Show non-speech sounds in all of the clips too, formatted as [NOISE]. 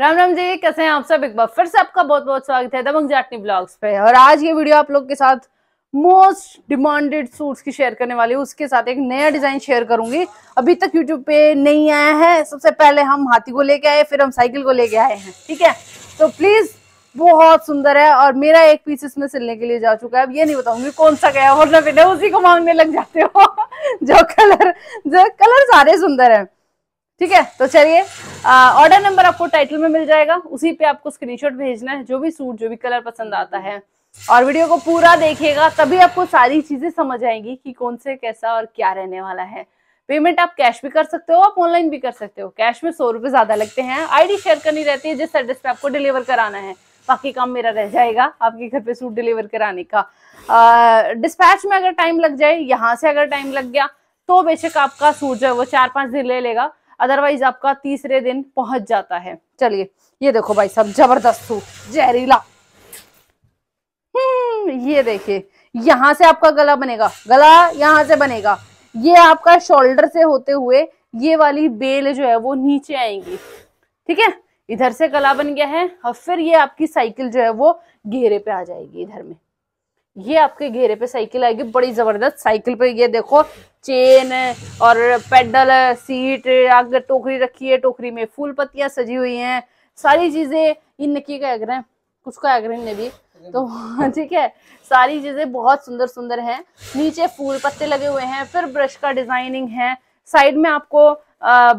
राम राम जी कैसे हैं आप सब एक बार फिर से आपका बहुत बहुत स्वागत है दबंग जाटनी ब्लॉग्स पे और आज ये वीडियो आप लोग के साथ मोस्ट डिमांडेड सूट्स की शेयर करने वाली उसके साथ एक नया डिजाइन शेयर करूंगी अभी तक यूट्यूब पे नहीं आया है सबसे पहले हम हाथी को लेके आए फिर हम साइकिल को लेके आए हैं ठीक है तो प्लीज बहुत सुंदर है और मेरा एक पीस इसमें सिलने के लिए जा चुका है अब ये नहीं बताऊंगी कौन सा गया वरना बेटा उसी को मांगने लग जाते हो [LAUGHS] जो कलर जो कलर सारे सुंदर है ठीक है तो चलिए ऑर्डर नंबर आपको टाइटल में मिल जाएगा उसी पे आपको स्क्रीनशॉट भेजना है जो भी सूट जो भी कलर पसंद आता है और वीडियो को पूरा देखिएगा तभी आपको सारी चीजें समझ आएंगी कि कौन से कैसा और क्या रहने वाला है पेमेंट आप कैश भी कर सकते हो आप ऑनलाइन भी कर सकते हो कैश में सौ रुपये ज्यादा लगते हैं आईडी शेयर करनी रहती है जिस एड्रेस पे आपको डिलीवर कराना है बाकी काम मेरा रह जाएगा आपके घर पे सूट डिलीवर कराने का डिस्पैच में अगर टाइम लग जाए यहाँ से अगर टाइम लग गया तो बेशक आपका सूट जो है वो चार पाँच दिन ले लेगा अदरवाइज आपका तीसरे दिन पहुंच जाता है चलिए ये देखो भाई साहब जबरदस्त सूप जहरीला हम्म, ये देखिए यहां से आपका गला बनेगा गला यहां से बनेगा ये आपका शोल्डर से होते हुए ये वाली बेल जो है वो नीचे आएंगी ठीक है इधर से गला बन गया है और फिर ये आपकी साइकिल जो है वो घेरे पे आ जाएगी इधर में ये आपके घेरे पे साइकिल आएगी बड़ी जबरदस्त साइकिल पे ये देखो चेन और पेडल सीट आगे टोकरी रखी है टोकरी में फूल पत्तियां सजी हुई हैं सारी चीजें इन नकी का एग्रह कुछ का एग्रे ने भी तो [LAUGHS] ठीक है सारी चीजें बहुत सुंदर सुंदर हैं नीचे फूल पत्ते लगे हुए हैं फिर ब्रश का डिजाइनिंग है साइड में आपको आ,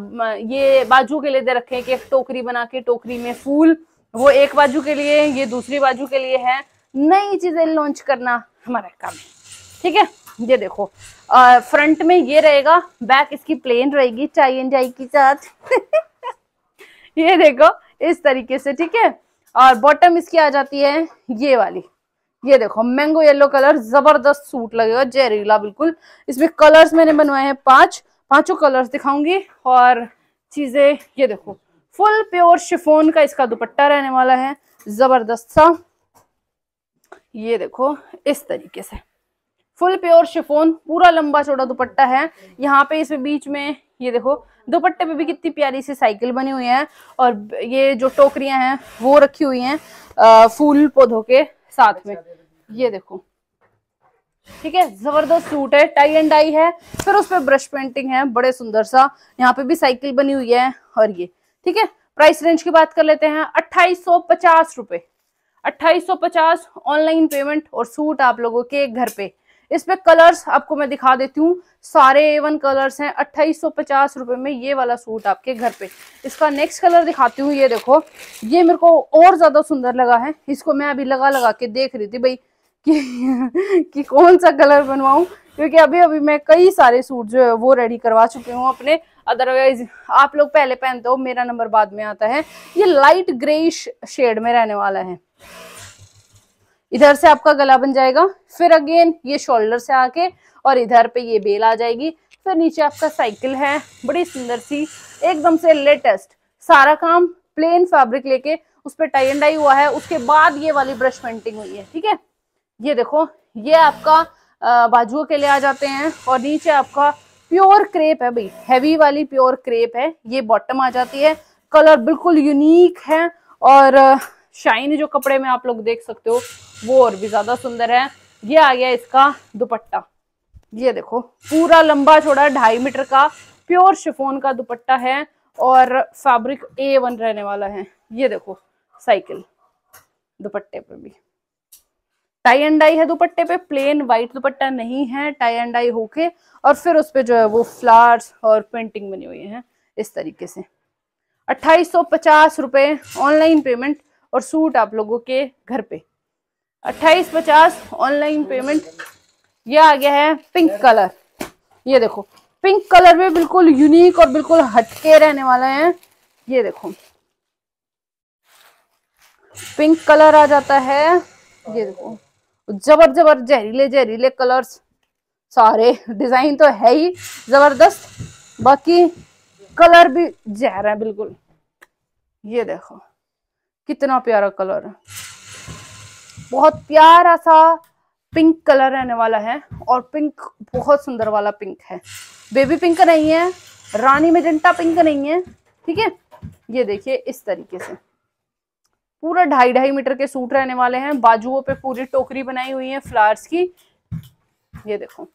ये बाजू के लिए दे रखे हैं कि टोकरी बना के टोकरी में फूल वो एक बाजू के लिए ये दूसरी बाजू के लिए है नई चीजें लॉन्च करना हमारा काम है ठीक है ये देखो आ, फ्रंट में ये रहेगा बैक इसकी प्लेन रहेगी टाई एंड आई की साथ [LAUGHS] ये देखो इस तरीके से ठीक है और बॉटम इसकी आ जाती है ये वाली ये देखो मैंगो येलो कलर जबरदस्त सूट लगेगा जयरीला बिल्कुल इसमें कलर्स मैंने बनवाए हैं पांच पांचों कलर्स दिखाऊंगी और चीजें ये देखो फुल प्योर शिफोन का इसका दुपट्टा रहने वाला है जबरदस्त सा ये देखो इस तरीके से फुल प्योर शिफोन पूरा लंबा चौड़ा दुपट्टा है यहाँ पे इसमें बीच में ये देखो दुपट्टे पे भी कितनी प्यारी सी साइकिल बनी हुई है और ये जो टोकरियां हैं वो रखी हुई हैं फूल पौधों के साथ में ये देखो ठीक है जबरदस्त सूट है टाई एंड डाई है फिर उस पर ब्रश पेंटिंग है बड़े सुंदर सा यहाँ पे भी साइकिल बनी हुई है और ये ठीक है प्राइस रेंज की बात कर लेते हैं अट्ठाईस सौ पचास रुपए अट्ठाईस सौ पचास ऑनलाइन पेमेंट और सूट आप लोगों के घर पे इसमें कलर्स आपको मैं दिखा देती हूँ सारे एवन कलर्स हैं अट्ठाईस रुपए में ये वाला सूट आपके घर पे इसका नेक्स्ट कलर दिखाती हूँ ये देखो ये मेरे को और ज्यादा सुंदर लगा है इसको मैं अभी लगा लगा के देख रही थी भाई कि [LAUGHS] कि कौन सा कलर बनवाऊ क्योंकि अभी अभी मैं कई सारे सूट जो है वो रेडी करवा चुकी हूँ अपने अदरवाइज आप लोग पहले पहनते हो मेरा नंबर बाद में आता है ये लाइट ग्रेइश शेड में रहने वाला है इधर से आपका गला बन जाएगा फिर अगेन ये शोल्डर से आके और इधर पे ये बेल आ जाएगी फिर नीचे आपका साइकिल है बड़ी सुंदर सी एकदम से लेटेस्ट सारा काम प्लेन फैब्रिक लेके उस पर टाई एंड हुआ है उसके बाद ये वाली ब्रश पेंटिंग हुई है ठीक है ये देखो ये आपका बाजुओं के लिए आ जाते हैं और नीचे आपका प्योर क्रेप है भाई हैवी वाली प्योर क्रेप है ये बॉटम आ जाती है कलर बिल्कुल यूनिक है और शाइन जो कपड़े में आप लोग देख सकते हो वो और भी ज्यादा सुंदर है ये आ गया इसका दुपट्टा ये देखो पूरा लंबा छोड़ा ढाई मीटर का प्योर शिफोन का दुपट्टा है और फैब्रिक ए वन रहने वाला है ये देखो साइकिल दुपट्टे पर भी टाई एंड डाई है दुपट्टे पे प्लेन व्हाइट दुपट्टा नहीं है टाई एंड डाई होके और फिर उस पर जो है वो फ्लावर्स और पेंटिंग बनी हुई है इस तरीके से अट्ठाईस सौ पचास रुपए ऑनलाइन पेमेंट और सूट आप लोगों के घर पे अट्ठाईस पचास ऑनलाइन पेमेंट ये आ गया है पिंक कलर ये देखो पिंक कलर में बिल्कुल यूनिक और बिल्कुल हटके रहने वाला है ये देखो पिंक कलर आ जाता है ये देखो जबर जबर जहरीले जहरीले कलर्स सारे डिजाइन तो है ही जबरदस्त बाकी कलर भी जहर है बिल्कुल ये देखो कितना प्यारा कलर है बहुत प्यारा सा पिंक कलर रहने वाला है और पिंक बहुत सुंदर वाला पिंक है बेबी पिंक नहीं है रानी मेजेंटा पिंक नहीं है ठीक है ये देखिए इस तरीके से पूरा ढाई ढाई मीटर के सूट रहने वाले हैं बाजुओं पे पूरी टोकरी बनाई हुई है फ्लावर्स की ये देखो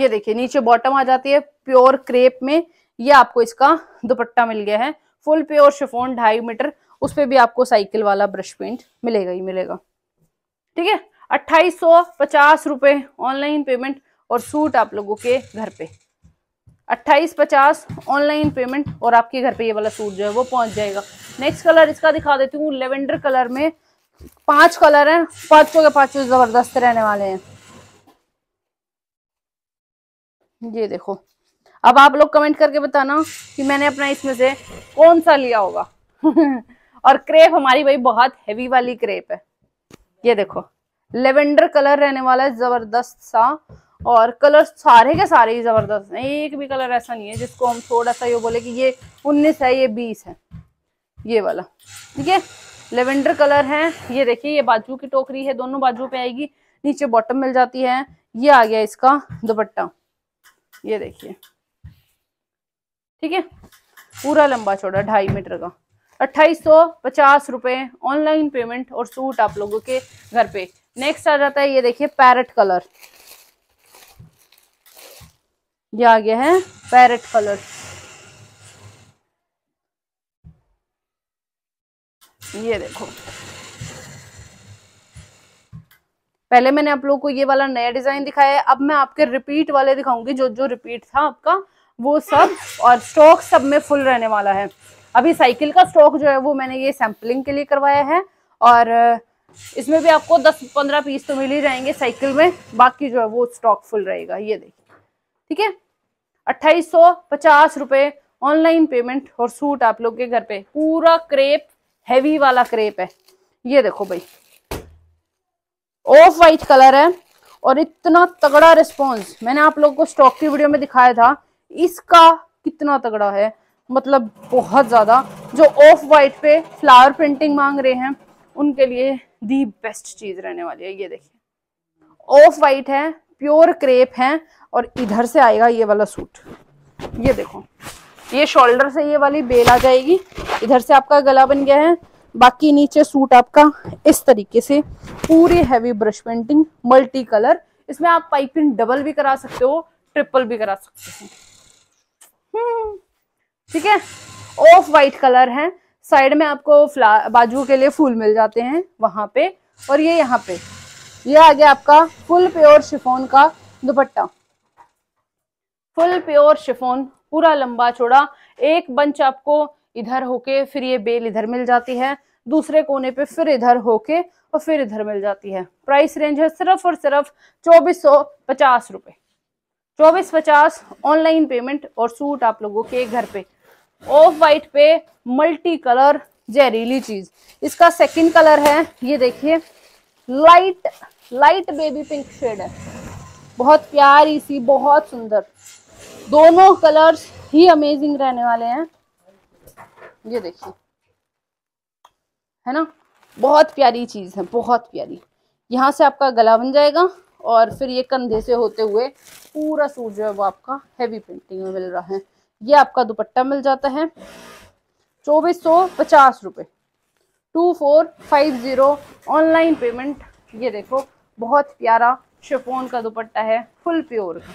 ये देखिए नीचे बॉटम आ जाती है प्योर क्रेप में ये आपको इसका दुपट्टा मिल गया है फुल प्योर शिफोन ढाई मीटर उस पर भी आपको साइकिल वाला ब्रश पेंट मिलेगा ही मिलेगा ठीक है अट्ठाईस सौ पचास रुपए ऑनलाइन पेमेंट और सूट आप लोगों के घर पे अट्ठाईस पचास ऑनलाइन पेमेंट और आपके घर पे ये वाला सूट जो है वो पहुंच जाएगा नेक्स्ट कलर इसका दिखा देती हूँ लेवेंडर कलर में पांच कलर हैं पांचों के पांचों जबरदस्त रहने वाले हैं ये देखो अब आप लोग कमेंट करके बताना कि मैंने अपना इसमें से कौन सा लिया होगा [LAUGHS] और क्रेप हमारी भाई बहुत हैवी वाली क्रेप है ये देखो लेवेंडर कलर रहने वाला है जबरदस्त सा और कलर सारे के सारे ही जबरदस्त हैं एक भी कलर ऐसा नहीं है जिसको हम थोड़ा सा ये बोले कि ये उन्नीस है ये बीस है ये वाला ठीक है लेवेंडर कलर है ये देखिए ये बाजू की टोकरी है दोनों बाजू पे आएगी नीचे बॉटम मिल जाती है ये आ गया इसका दुपट्टा ये देखिए ठीक है पूरा लंबा चौड़ा ढाई मीटर का अट्ठाईस सौ पचास रुपए ऑनलाइन पेमेंट और सूट आप लोगों के घर पे नेक्स्ट आ जाता है ये देखिए पैरट कलर ये आ गया है पैरट कलर ये देखो पहले मैंने आप लोगों को ये वाला नया डिजाइन दिखाया है अब मैं आपके रिपीट वाले दिखाऊंगी जो जो रिपीट था आपका वो सब और स्टॉक सब में फुल रहने वाला है अभी साइकिल का स्टॉक जो है वो मैंने ये सैम्पलिंग के लिए करवाया है और इसमें भी आपको 10-15 पीस तो मिल ही जाएंगे साइकिल में बाकी जो है वो स्टॉक फुल रहेगा ये देखिए ठीक है अट्ठाईस सौ ऑनलाइन पेमेंट और सूट आप लोग के घर पे पूरा क्रेप हैवी वाला क्रेप है ये देखो भाई ऑफ वाइट कलर है और इतना तगड़ा रिस्पॉन्स मैंने आप लोग को स्टॉक की वीडियो में दिखाया था इसका कितना तगड़ा है मतलब बहुत ज़्यादा जो ऑफ वाइट पे फ्लावर प्रिंटिंग मांग रहे हैं उनके लिए दी बेस्ट चीज़ रहने वाली है ये देखिए ऑफ वाइट है प्योर क्रेप है और इधर से आएगा ये वाला सूट ये देखो ये शोल्डर से ये वाली बेल आ जाएगी इधर से आपका गला बन गया है बाकी नीचे सूट आपका इस तरीके से पूरी heavy brush painting multi colour इसमें आप पाइपिंग डबल भी करा सकते हो ट्रिपल भी करा सकते हो हम्म। ठीक है ऑफ वाइट कलर है साइड में आपको फ्ला बाजू के लिए फूल मिल जाते हैं वहां पे और ये यहाँ पे ये आ गया आपका फुल प्योर शिफोन का दुपट्टा फुल प्योर शिफोन पूरा लंबा चौड़ा एक बंच आपको इधर होके फिर ये बेल इधर मिल जाती है दूसरे कोने पे फिर इधर होके और फिर इधर मिल जाती है प्राइस रेंज है सिर्फ और सिर्फ चौबीस सौ पचास रुपए चौबीस पचास ऑनलाइन पेमेंट और सूट आप लोगों के घर पे ऑफ वाइट पे मल्टी कलर जहरीली चीज इसका सेकंड कलर है ये देखिए light light baby pink shade है बहुत प्यारी सी बहुत सुंदर दोनों कलर्स ही अमेजिंग रहने वाले हैं ये देखिए है ना बहुत प्यारी चीज है बहुत प्यारी यहां से आपका गला बन जाएगा और फिर ये कंधे से होते हुए पूरा सूट जो है वो आपका हैवी प्रिंटिंग में मिल रहा है ये आपका दुपट्टा मिल जाता है चौबीस सौ पचास रुपये two four five zero online payment ये देखो बहुत प्यारा शिफोन का दुपट्टा है फुल प्योर का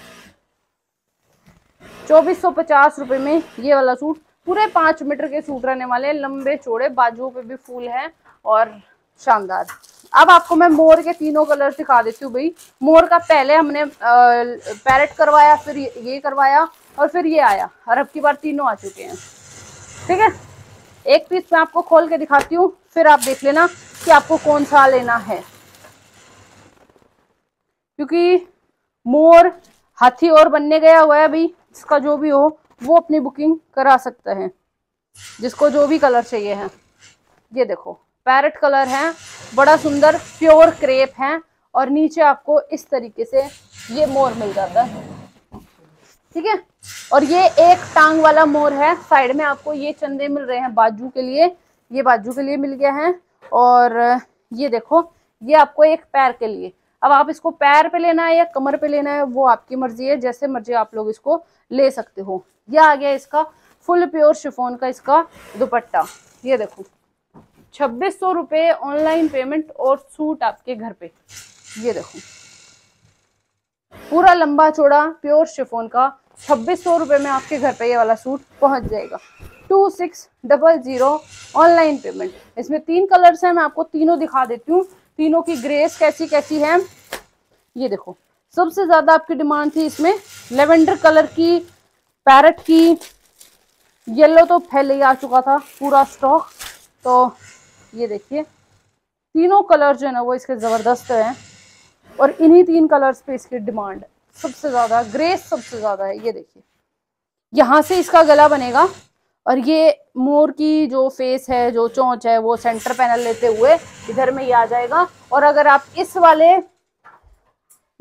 चौबीस सौ पचास रुपये में ये वाला सूट पूरे पाँच मीटर के सूट रहने वाले लंबे चौड़े बाजुओं पे भी फूल है और शानदार अब आपको मैं मोर के तीनों कलर दिखा देती हूँ भाई मोर का पहले हमने पैरेट करवाया फिर ये करवाया और फिर ये आया और अब की बार तीनों आ चुके हैं ठीक है एक पीस मैं आपको खोल के दिखाती हूँ फिर आप देख लेना कि आपको कौन सा लेना है क्योंकि मोर हाथी और बनने गया हुआ है अभी जिसका जो भी हो वो अपनी बुकिंग करा सकता है जिसको जो भी कलर चाहिए है ये देखो पैरट कलर है बड़ा सुंदर प्योर क्रेप है और नीचे आपको इस तरीके से ये मोर मिल जाता है ठीक है और ये एक टांग वाला मोर है साइड में आपको ये चंदे मिल रहे हैं बाजू के लिए ये बाजू के लिए मिल गया है और ये देखो ये आपको एक पैर के लिए अब आप इसको पैर पे लेना है या कमर पे लेना है वो आपकी मर्जी है जैसे मर्जी आप लोग इसको ले सकते हो यह आ गया इसका फुल प्योर शिफोन का इसका दुपट्टा ये देखो छब्बीस सौ रुपये ऑनलाइन पेमेंट और सूट आपके घर पे ये देखो पूरा लंबा चौड़ा प्योर शिफोन का छब्बीस सौ रुपये में आपके घर पे ये वाला सूट पहुंच जाएगा two six double zero online payment इसमें तीन कलर्स हैं मैं आपको तीनों दिखा देती हूँ तीनों की ग्रेस कैसी कैसी है ये देखो सबसे ज़्यादा आपकी डिमांड थी इसमें लेवेंडर कलर की पैरट की येलो तो फैले ही आ चुका था पूरा स्टॉक तो ये देखिए तीनों कलर जो है ना वो इसके ज़बरदस्त हैं और इन्हीं तीन कलर्स पे इसकी डिमांड सबसे ज़्यादा ग्रेस सबसे ज़्यादा है ये देखिए यहाँ से इसका गला बनेगा और ये मोर की जो फेस है जो चोंच है वो सेंटर पैनल लेते हुए इधर में ही आ जाएगा और अगर आप इस वाले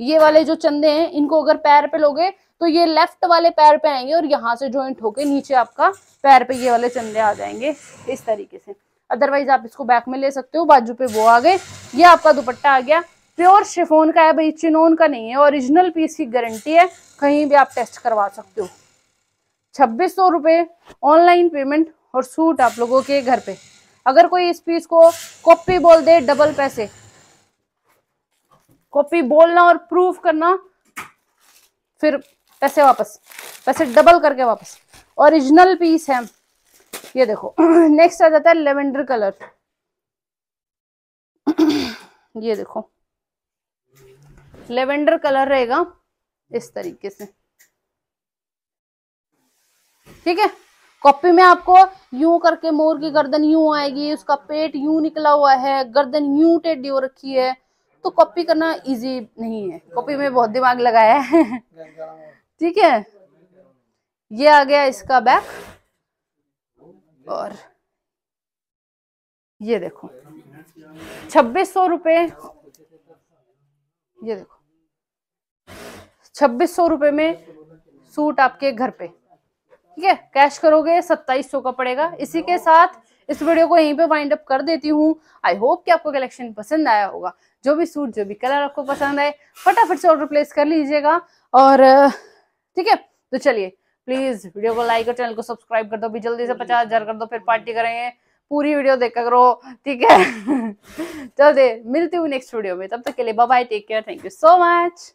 ये वाले जो चंदे हैं इनको अगर पैर पे लोगे तो ये लेफ्ट वाले पैर पे आएंगे और यहाँ से ज्वाइंट होके नीचे आपका पैर पे ये वाले चंदे आ जाएंगे इस तरीके से अदरवाइज आप इसको बैक में ले सकते हो बाजू पे वो आ गए ये आपका दुपट्टा आ गया प्योर शिफोन का है भाई चिनोन का नहीं है ओरिजिनल पीस की गारंटी है कहीं भी आप टेस्ट करवा सकते हो छब्बीस सौ रुपये ऑनलाइन पेमेंट और सूट आप लोगों के घर पे अगर कोई इस पीस को कॉपी बोल दे डबल पैसे कॉपी बोलना और प्रूफ करना फिर पैसे वापस पैसे डबल करके वापस ओरिजिनल पीस है ये देखो नेक्स्ट [CLEARS THROAT] आ जाता है लेवेंडर कलर [CLEARS THROAT] ये देखो लेवेंडर कलर रहेगा इस तरीके से ठीक है कॉपी में आपको यूं करके मोर की गर्दन यूं आएगी उसका पेट यूं निकला हुआ है गर्दन यूं टेडी हो रखी है तो कॉपी करना इजी नहीं है कॉपी में बहुत दिमाग लगाया है [LAUGHS] ठीक है ये आ गया इसका बैक और ये देखो छब्बीस सौ रुपये ये देखो छब्बीस सौ रुपये में सूट आपके घर पे ठीक है कैश करोगे सत्ताईस सौ का पड़ेगा इसी के साथ इस वीडियो को यहीं पे वाइंड अप कर देती हूँ आई होप कि आपको कलेक्शन पसंद आया होगा जो भी सूट जो भी कलर आपको पसंद आए फटाफट से ऑर्डर प्लेस कर लीजिएगा और ठीक है तो चलिए प्लीज वीडियो को लाइक और चैनल को सब्सक्राइब कर दो भी जल्दी से पचास हजार कर दो फिर पार्टी करेंगे पूरी वीडियो देखा करो ठीक है [LAUGHS] चलते मिलती हूँ नेक्स्ट वीडियो में तब तक के लिए bye take care thank you so much